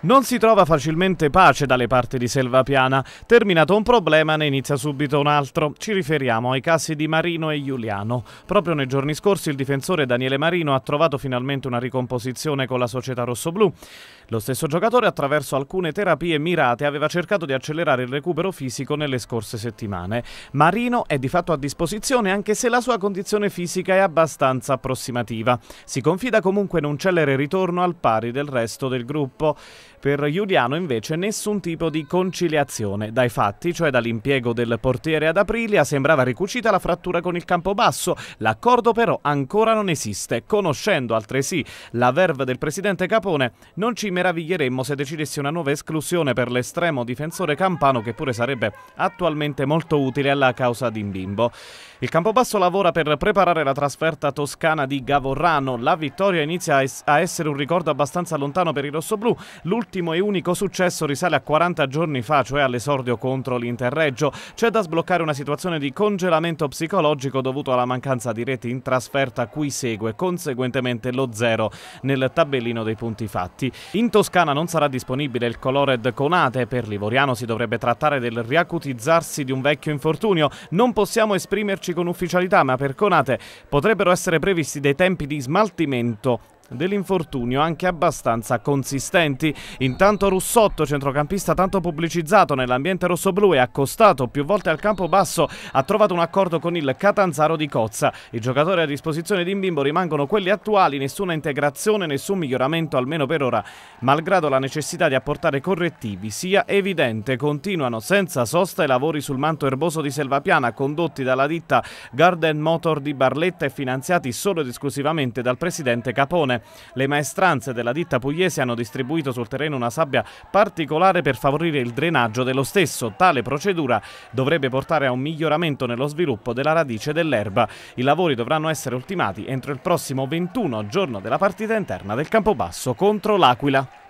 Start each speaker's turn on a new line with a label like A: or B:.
A: Non si trova facilmente pace dalle parti di Selva Piana. Terminato un problema ne inizia subito un altro. Ci riferiamo ai casi di Marino e Giuliano. Proprio nei giorni scorsi il difensore Daniele Marino ha trovato finalmente una ricomposizione con la società rossoblù. Lo stesso giocatore attraverso alcune terapie mirate aveva cercato di accelerare il recupero fisico nelle scorse settimane. Marino è di fatto a disposizione anche se la sua condizione fisica è abbastanza approssimativa. Si confida comunque in un celere ritorno al pari del resto del gruppo. Per Giuliano invece nessun tipo di conciliazione. Dai fatti, cioè dall'impiego del portiere ad Aprilia, sembrava ricucita la frattura con il campo basso. L'accordo però ancora non esiste. Conoscendo altresì la verve del presidente Capone, non ci meraviglieremmo se decidesse una nuova esclusione per l'estremo difensore campano che pure sarebbe attualmente molto utile alla causa di Mbimbo. Il Campobasso lavora per preparare la trasferta toscana di Gavorrano. La vittoria inizia a essere un ricordo abbastanza lontano per i rossoblù. L'ultimo ultimo e unico successo risale a 40 giorni fa, cioè all'esordio contro l'Interreggio. C'è da sbloccare una situazione di congelamento psicologico dovuto alla mancanza di reti in trasferta cui segue conseguentemente lo zero nel tabellino dei punti fatti. In Toscana non sarà disponibile il Colored Conate, per Livoriano si dovrebbe trattare del riacutizzarsi di un vecchio infortunio. Non possiamo esprimerci con ufficialità, ma per Conate potrebbero essere previsti dei tempi di smaltimento dell'infortunio anche abbastanza consistenti. Intanto Russotto, centrocampista tanto pubblicizzato nell'ambiente rossoblu e accostato più volte al campo basso, ha trovato un accordo con il Catanzaro di Cozza. I giocatori a disposizione di Imbimbo rimangono quelli attuali, nessuna integrazione, nessun miglioramento almeno per ora. Malgrado la necessità di apportare correttivi sia evidente, continuano senza sosta i lavori sul manto erboso di Selvapiana condotti dalla ditta Garden Motor di Barletta e finanziati solo ed esclusivamente dal presidente Capone. Le maestranze della ditta pugliese hanno distribuito sul terreno una sabbia particolare per favorire il drenaggio dello stesso. Tale procedura dovrebbe portare a un miglioramento nello sviluppo della radice dell'erba. I lavori dovranno essere ultimati entro il prossimo 21 giorno della partita interna del Campobasso contro l'Aquila.